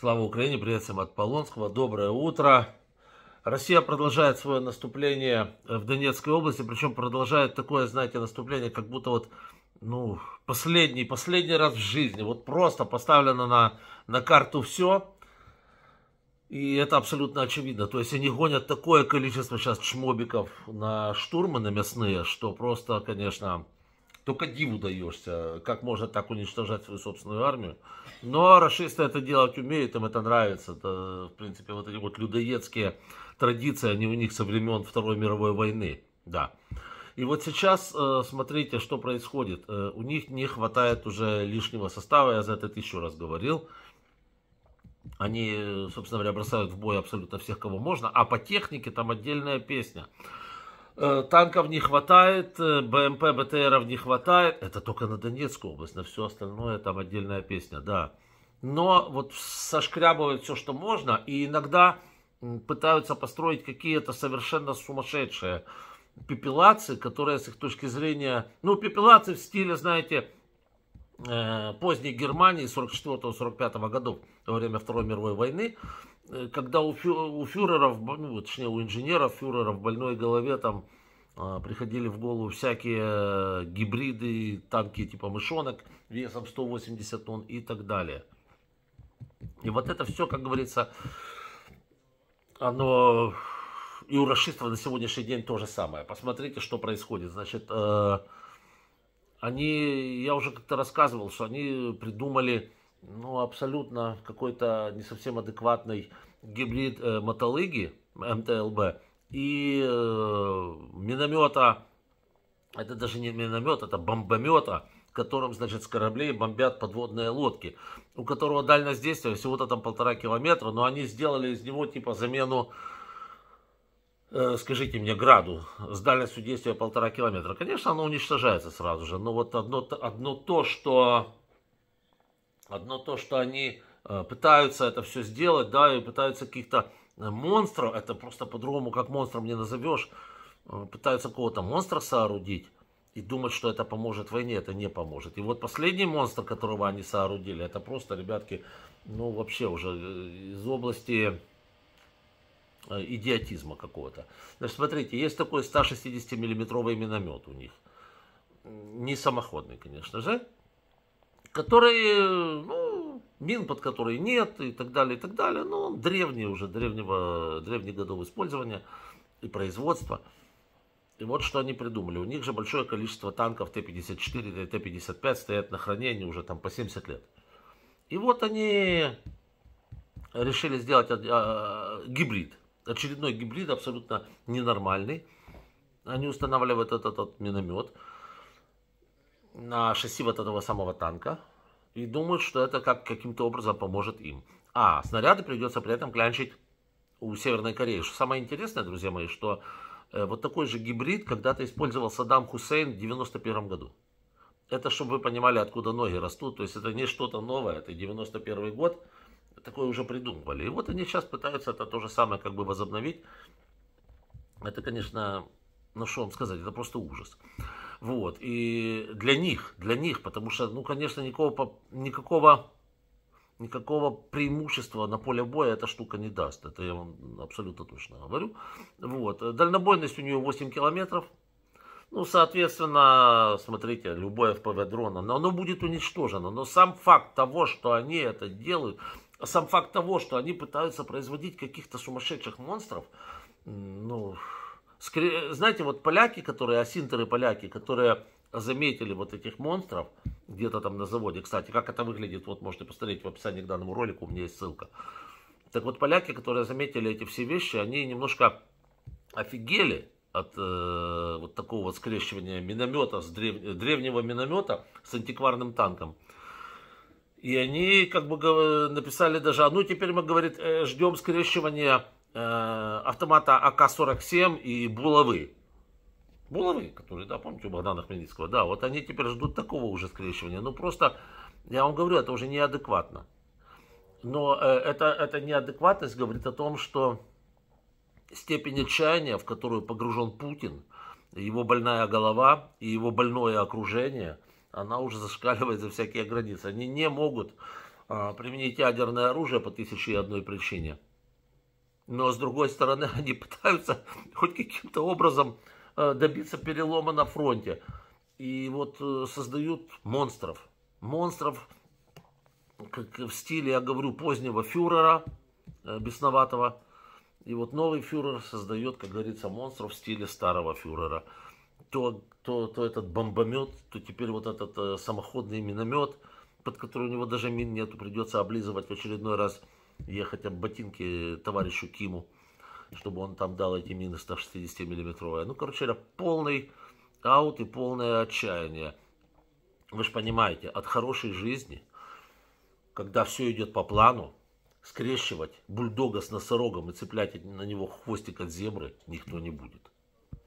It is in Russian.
Слава Украине, привет всем от Полонского, доброе утро. Россия продолжает свое наступление в Донецкой области, причем продолжает такое, знаете, наступление, как будто вот, ну, последний, последний раз в жизни. Вот просто поставлено на, на карту все, и это абсолютно очевидно. То есть они гонят такое количество сейчас чмобиков на штурмы, на мясные, что просто, конечно, только диву даешься, как можно так уничтожать свою собственную армию. Но расисты это делать умеют, им это нравится. Это, в принципе, вот эти вот людоедские традиции, они у них со времен Второй мировой войны. Да. И вот сейчас э, смотрите, что происходит. Э, у них не хватает уже лишнего состава, я за это еще раз говорил. Они, собственно говоря, бросают в бой абсолютно всех, кого можно. А по технике там отдельная песня. Э, танков не хватает, э, БМП, БТРов не хватает. Это только на Донецкую область, на все остальное там отдельная песня, да. Но вот сошкрябывают все, что можно, и иногда пытаются построить какие-то совершенно сумасшедшие пепелации, которые с их точки зрения... Ну, пепелации в стиле, знаете, э, поздней Германии 44-45 годов, во время Второй мировой войны, Э, когда у, фюреров, ну, точнее, у инженеров фюрера в больной голове там а, приходили в голову всякие э, гибриды, танки типа мышонок весом 180 тонн и так далее. И вот это все, как говорится, оно и у расистов на сегодняшний день то же самое. Посмотрите, что происходит. Значит, э, они, я уже как-то рассказывал, что они придумали ну, абсолютно какой-то не совсем адекватный гибрид э, мотолыги МТЛБ и э, миномета, это даже не миномет, это бомбомета, которым, значит, с кораблей бомбят подводные лодки, у которого дальность действия всего-то там полтора километра, но они сделали из него, типа, замену, э, скажите мне, граду с дальностью действия полтора километра. Конечно, оно уничтожается сразу же, но вот одно, одно то, что Одно то, что они э, пытаются это все сделать, да, и пытаются каких-то э, монстров, это просто по-другому как монстром не назовешь, э, пытаются кого-то монстра соорудить и думать, что это поможет войне, это не поможет. И вот последний монстр, которого они соорудили, это просто, ребятки, ну вообще уже из области идиотизма какого-то. Значит, смотрите, есть такой 160-миллиметровый миномет у них. Не самоходный, конечно же, которые, ну, мин под которые нет и так далее, и так далее. Но ну, он древний уже, древнего, древних годов использования и производства. И вот что они придумали. У них же большое количество танков Т-54 и Т-55 стоят на хранении уже там по 70 лет. И вот они решили сделать а, а, гибрид. Очередной гибрид, абсолютно ненормальный. Они устанавливают этот, этот миномет на шасси вот этого самого танка и думают, что это как, каким-то образом поможет им. А, снаряды придется при этом клянчить у Северной Кореи. Что самое интересное, друзья мои, что э, вот такой же гибрид когда-то использовал Саддам Хусейн в 91 году. Это, чтобы вы понимали, откуда ноги растут. То есть это не что-то новое, это 91 год. Такое уже придумывали. И вот они сейчас пытаются это то же самое как бы возобновить. Это, конечно, ну что вам сказать, это просто ужас. Вот. И для них, для них, потому что, ну, конечно, никакого, никакого, никакого преимущества на поле боя эта штука не даст. Это я вам абсолютно точно говорю. Вот. Дальнобойность у нее 8 километров. Ну, соответственно, смотрите, любое ФПВ дрона, но оно будет уничтожено. Но сам факт того, что они это делают, сам факт того, что они пытаются производить каких-то сумасшедших монстров, ну, знаете, вот поляки, которые, осинтеры поляки, которые заметили вот этих монстров где-то там на заводе. Кстати, как это выглядит, вот можете посмотреть в описании к данному ролику, у меня есть ссылка. Так вот, поляки, которые заметили эти все вещи, они немножко офигели от э, вот такого вот скрещивания миномета, с древ... древнего миномета с антикварным танком. И они как бы написали даже, а ну теперь мы, говорит, э, ждем скрещивания Э, автомата АК-47 и булавы. Булавы, которые, да, помните, у Богдана Хмельницкого, да, вот они теперь ждут такого уже скрещивания. Ну, просто, я вам говорю, это уже неадекватно. Но э, это, эта неадекватность говорит о том, что степень отчаяния, в которую погружен Путин, его больная голова и его больное окружение, она уже зашкаливает за всякие границы. Они не могут э, применить ядерное оружие по тысяче и одной причине. Но с другой стороны, они пытаются хоть каким-то образом э, добиться перелома на фронте. И вот э, создают монстров. Монстров, как в стиле, я говорю, позднего фюрера, э, бесноватого. И вот новый фюрер создает, как говорится, монстров в стиле старого фюрера. То, то, то этот бомбомет, то теперь вот этот самоходный миномет, под который у него даже мин нету, придется облизывать в очередной раз ехать об ботинки товарищу Киму, чтобы он там дал эти мины 160 миллиметровые. Ну, короче это полный аут и полное отчаяние. Вы же понимаете, от хорошей жизни, когда все идет по плану, скрещивать бульдога с носорогом и цеплять на него хвостик от зебры никто не будет.